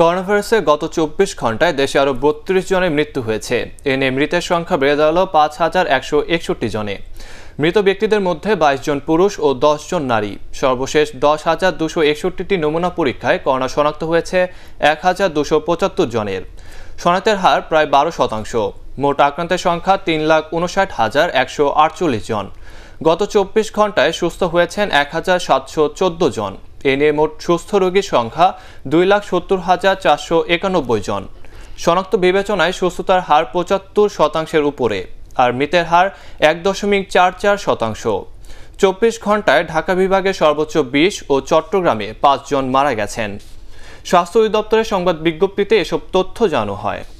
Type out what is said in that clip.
করোনাভাইরাসে গত চব্বিশ ঘন্টায় দেশে আরও বত্রিশ জনের মৃত্যু হয়েছে এ নিয়ে মৃতের সংখ্যা বেড়ে দাঁড়ালো পাঁচ হাজার একশো একষট্টি জনে মৃত ব্যক্তিদের মধ্যে বাইশ জন পুরুষ ও দশ জন নারী সর্বশেষ দশ হাজার দুশো একষট্টিটি নমুনা পরীক্ষায় করোনা শনাক্ত হয়েছে এক হাজার দুশো পঁচাত্তর জনের শনাক্তের হার প্রায় বারো শতাংশ মোট আক্রান্তের সংখ্যা তিন লাখ উনষাট হাজার একশো আটচল্লিশ জন গত চব্বিশ ঘন্টায় সুস্থ হয়েছেন এক হাজার সাতশো চোদ্দো জন এনে মোট সুস্থ রোগীর সংখ্যা দুই লাখ সত্তর হাজার চারশো একানব্বই জন শনাক্ত বিবেচনায় সুস্থতার হার পঁচাত্তর শতাংশের উপরে আর মৃতের হার এক দশমিক চার চার শতাংশ চব্বিশ ঘন্টায় ঢাকা বিভাগে সর্বোচ্চ বিশ ও চট্টগ্রামে পাঁচজন মারা গেছেন স্বাস্থ্য অধিদপ্তরের সংবাদ বিজ্ঞপ্তিতে এসব তথ্য জানানো হয়